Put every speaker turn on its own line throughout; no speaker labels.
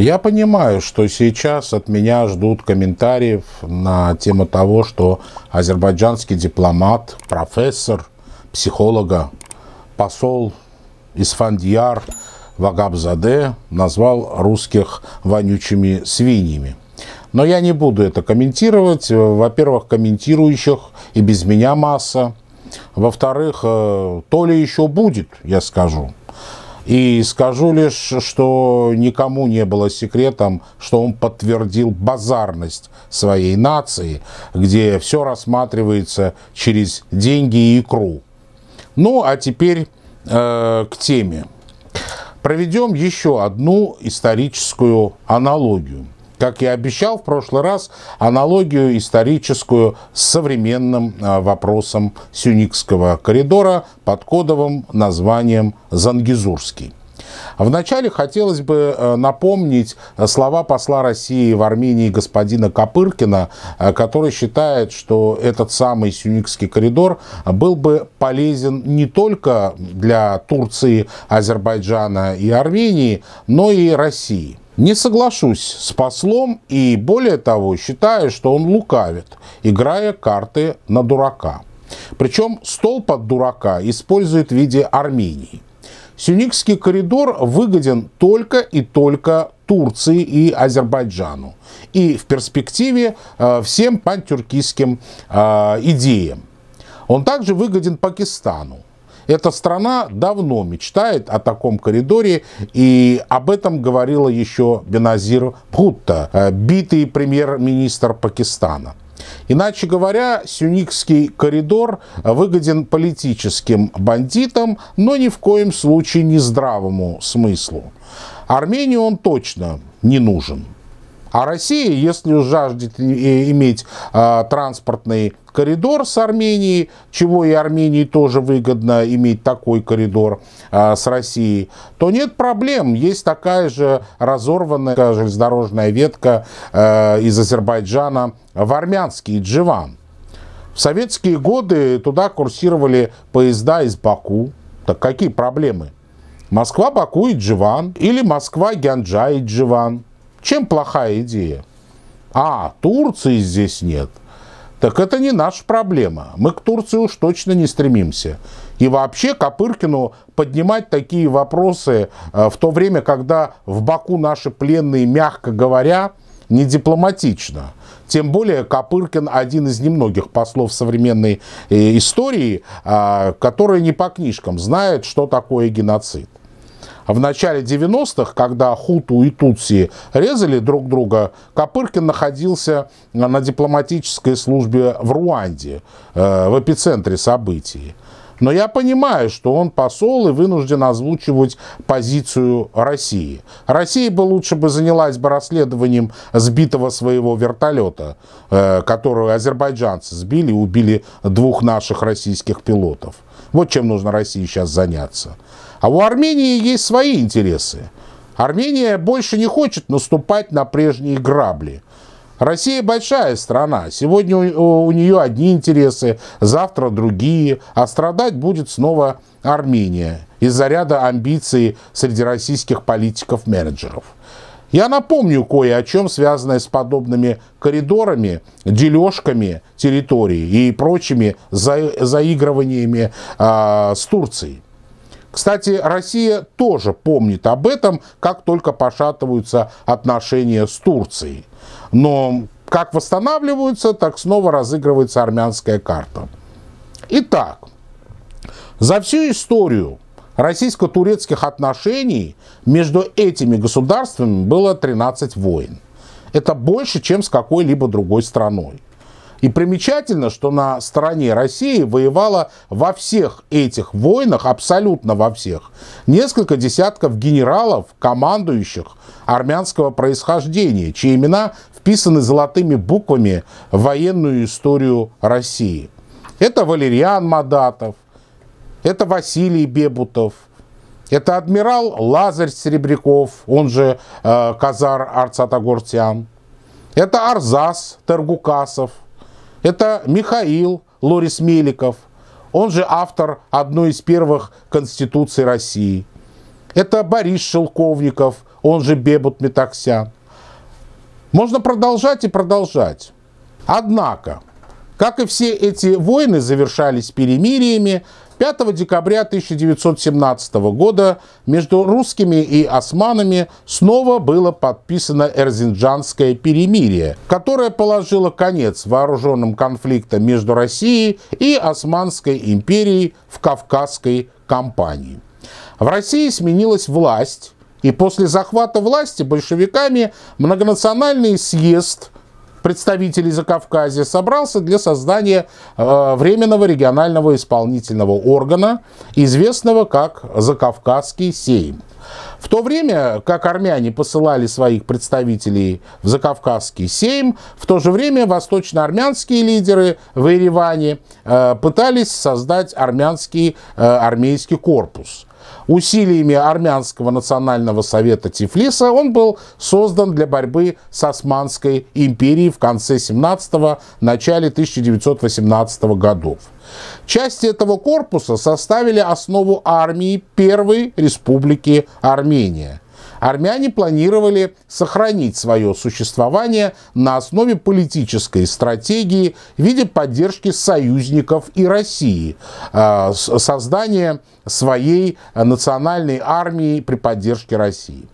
Я понимаю, что сейчас от меня ждут комментариев на тему того, что азербайджанский дипломат, профессор, психолога, посол Исфандияр Вагабзаде назвал русских вонючими свиньями. Но я не буду это комментировать. Во-первых, комментирующих и без меня масса. Во-вторых, э, то ли еще будет, я скажу. И скажу лишь, что никому не было секретом, что он подтвердил базарность своей нации, где все рассматривается через деньги и икру. Ну, а теперь э, к теме. Проведем еще одну историческую аналогию как я обещал в прошлый раз, аналогию историческую с современным а, вопросом Сюникского коридора под кодовым названием «Зангизурский». Вначале хотелось бы а, напомнить а, слова посла России в Армении господина Копыркина, который считает, что этот самый Сюникский коридор был бы полезен не только для Турции, Азербайджана и Армении, но и России. Не соглашусь с послом и, более того, считаю, что он лукавит, играя карты на дурака. Причем стол под дурака использует в виде Армении. Сюникский коридор выгоден только и только Турции и Азербайджану. И в перспективе э, всем пантюркистским э, идеям. Он также выгоден Пакистану. Эта страна давно мечтает о таком коридоре, и об этом говорила еще Беназир Путта, э, битый премьер-министр Пакистана. Иначе говоря, Сюникский коридор выгоден политическим бандитам, но ни в коем случае не здравому смыслу. Армению он точно не нужен. А Россия, если уж жаждет иметь э, транспортный коридор с Арменией, чего и Армении тоже выгодно иметь такой коридор э, с Россией, то нет проблем. Есть такая же разорванная железнодорожная ветка э, из Азербайджана в армянский Дживан. В советские годы туда курсировали поезда из Баку. Так какие проблемы? Москва-Баку и Дживан или Москва-Гянджа и Дживан – чем плохая идея? А, Турции здесь нет. Так это не наша проблема. Мы к Турции уж точно не стремимся. И вообще Копыркину поднимать такие вопросы э, в то время, когда в Баку наши пленные, мягко говоря, не дипломатично. Тем более Копыркин один из немногих послов современной э, истории, а, который не по книжкам знает, что такое геноцид в начале 90-х, когда Хуту и Тутси резали друг друга, Копыркин находился на дипломатической службе в Руанде, э, в эпицентре событий. Но я понимаю, что он посол и вынужден озвучивать позицию России. Россия бы лучше бы занялась бы расследованием сбитого своего вертолета, э, которого азербайджанцы сбили и убили двух наших российских пилотов. Вот чем нужно России сейчас заняться. А у Армении есть свои интересы. Армения больше не хочет наступать на прежние грабли. Россия большая страна. Сегодня у, у нее одни интересы, завтра другие, а страдать будет снова Армения из-за ряда амбиций среди российских политиков-менеджеров. Я напомню кое о чем, связанное с подобными коридорами, дележками территории и прочими за, заигрываниями э, с Турцией. Кстати, Россия тоже помнит об этом, как только пошатываются отношения с Турцией. Но как восстанавливаются, так снова разыгрывается армянская карта. Итак, за всю историю российско-турецких отношений между этими государствами было 13 войн. Это больше, чем с какой-либо другой страной. И примечательно, что на стороне России воевало во всех этих войнах, абсолютно во всех, несколько десятков генералов, командующих армянского происхождения, чьи имена вписаны золотыми буквами в военную историю России. Это Валериан Мадатов, это Василий Бебутов, это адмирал Лазарь Серебряков, он же э, Казар Арцатагортян, это Арзас Таргукасов – это Михаил Лорис Меликов, он же автор одной из первых Конституций России. Это Борис Шелковников, он же Бебут Метаксян. Можно продолжать и продолжать. Однако, как и все эти войны завершались перемириями, 5 декабря 1917 года между русскими и османами снова было подписано Эрзинджанское перемирие, которое положило конец вооруженным конфликтам между Россией и Османской империей в Кавказской кампании. В России сменилась власть, и после захвата власти большевиками многонациональный съезд – представителей Закавказья собрался для создания э, Временного регионального исполнительного органа, известного как Закавказский Сейм. В то время, как армяне посылали своих представителей в Закавказский Сейм, в то же время восточноармянские лидеры в Ереване э, пытались создать армянский э, армейский корпус – Усилиями Армянского национального совета Тифлиса он был создан для борьбы с Османской империей в конце 17-го, начале 1918 годов. Части этого корпуса составили основу армии Первой Республики Армения – армяне планировали сохранить свое существование на основе политической стратегии в виде поддержки союзников и России, а, создания своей национальной армии при поддержке России.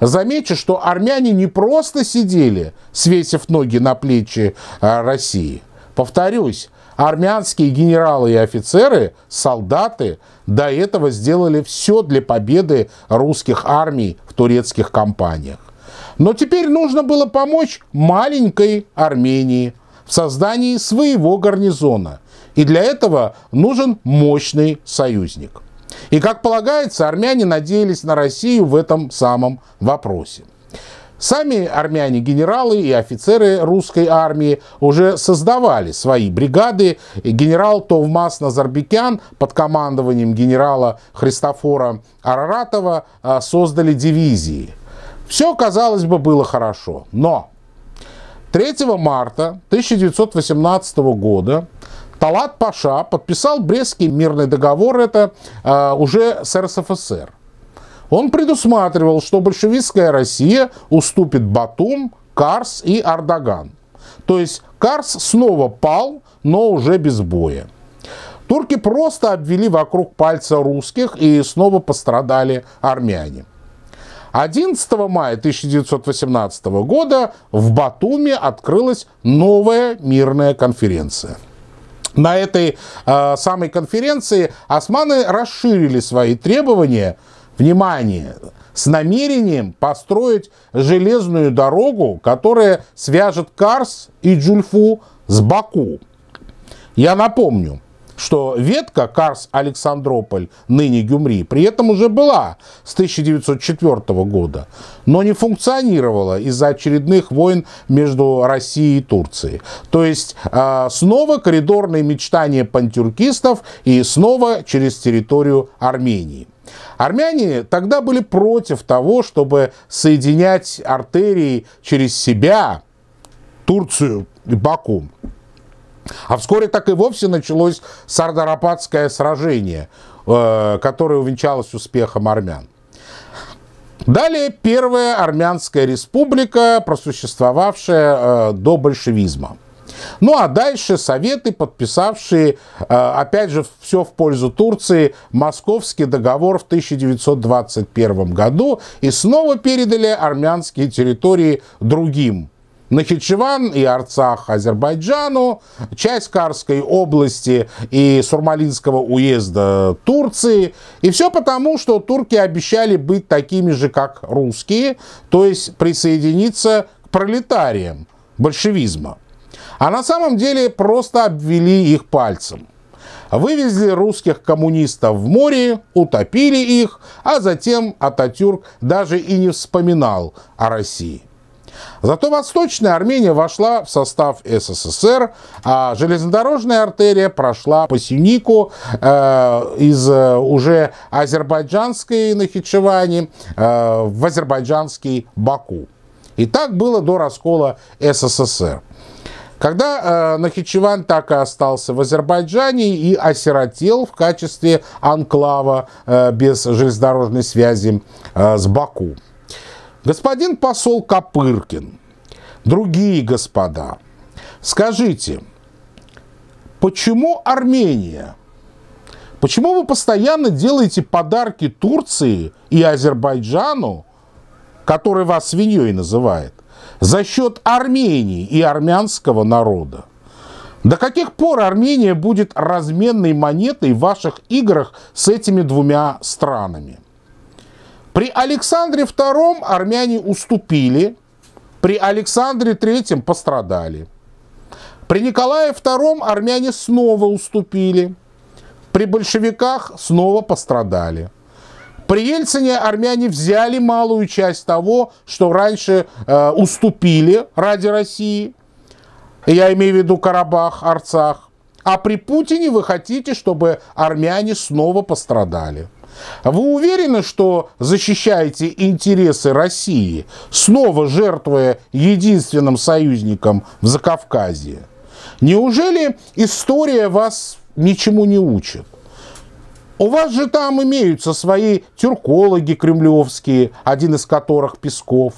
Замечу, что армяне не просто сидели, свесив ноги на плечи а, России. Повторюсь, Армянские генералы и офицеры, солдаты до этого сделали все для победы русских армий в турецких кампаниях. Но теперь нужно было помочь маленькой Армении в создании своего гарнизона. И для этого нужен мощный союзник. И, как полагается, армяне надеялись на Россию в этом самом вопросе. Сами армяне-генералы и офицеры русской армии уже создавали свои бригады. генерал Товмас Назарбекян под командованием генерала Христофора Араратова а, создали дивизии. Все, казалось бы, было хорошо. Но 3 марта 1918 года Талат Паша подписал Брестский мирный договор, это э, уже с РСФСР он предусматривал, что большевистская Россия уступит Батум, Карс и Ардаган. То есть Карс снова пал, но уже без боя. Турки просто обвели вокруг пальца русских и снова пострадали армяне. 11 мая 1918 года в Батуме открылась новая мирная конференция. На этой э, самой конференции османы расширили свои требования – внимание, с намерением построить железную дорогу, которая свяжет Карс и Джульфу с Баку. Я напомню, что ветка Карс-Александрополь, ныне Гюмри, при этом уже была с 1904 года, но не функционировала из-за очередных войн между Россией и Турцией. То есть а, снова коридорные мечтания пантюркистов и снова через территорию Армении. Армяне тогда были против того, чтобы соединять артерии через себя, Турцию и Баку. А вскоре так и вовсе началось Сардарапатское сражение, э, которое увенчалось успехом армян. Далее Первая Армянская Республика, просуществовавшая э, до большевизма. Ну а дальше советы, подписавшие, э, опять же, все в пользу Турции, Московский договор в 1921 году и снова передали армянские территории другим Нахичеван и Арцах Азербайджану, часть Карской области и Сурмалинского уезда Турции. И все потому, что турки обещали быть такими же, как русские, то есть присоединиться к пролетариям большевизма. А на самом деле просто обвели их пальцем вывезли русских коммунистов в море, утопили их, а затем Ататюрк даже и не вспоминал о России. Зато Восточная Армения вошла в состав СССР, а железнодорожная артерия прошла по Синику э, из э, уже азербайджанской Нахичевани э, в азербайджанский Баку. И так было до раскола СССР. Когда э, Нахичеван так и остался в Азербайджане и осиротел в качестве анклава э, без железнодорожной связи э, с Баку. Господин посол Копыркин, другие господа, скажите, почему Армения? Почему вы постоянно делаете подарки Турции и Азербайджану, который вас свиньей называет, за счет Армении и армянского народа? До каких пор Армения будет разменной монетой в ваших играх с этими двумя странами? При Александре II армяне уступили, при Александре III пострадали. При Николае II армяне снова уступили, при большевиках снова пострадали. При Ельцине армяне взяли малую часть того, что раньше э, уступили ради России. Я имею в виду Карабах, Арцах. А при Путине вы хотите, чтобы армяне снова пострадали. А вы уверены, что защищаете интересы России, снова жертвуя единственным союзником в Закавказье? Неужели история вас ничему не учит? У вас же там имеются свои тюркологи кремлевские, один из которых Песков.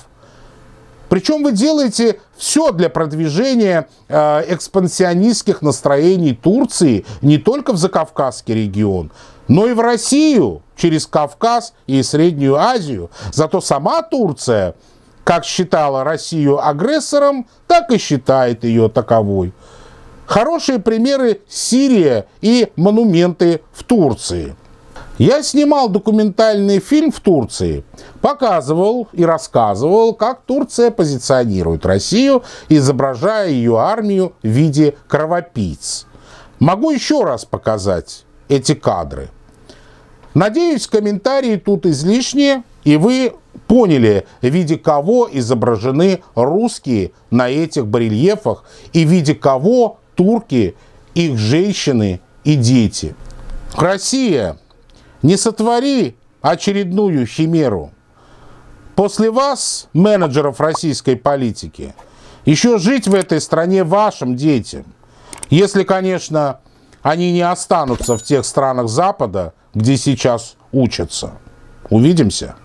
Причем вы делаете все для продвижения э, экспансионистских настроений Турции не только в Закавказский регион, но и в Россию через Кавказ и Среднюю Азию. Зато сама Турция, как считала Россию агрессором, так и считает ее таковой. Хорошие примеры Сирия и монументы в Турции. Я снимал документальный фильм в Турции, показывал и рассказывал, как Турция позиционирует Россию, изображая ее армию в виде кровопийц. Могу еще раз показать эти кадры. Надеюсь, комментарии тут излишние, и вы поняли, в виде кого изображены русские на этих барельефах и в виде кого турки, их женщины и дети. Россия, не сотвори очередную химеру. После вас, менеджеров российской политики, еще жить в этой стране вашим детям. Если, конечно, они не останутся в тех странах Запада, где сейчас учатся. Увидимся.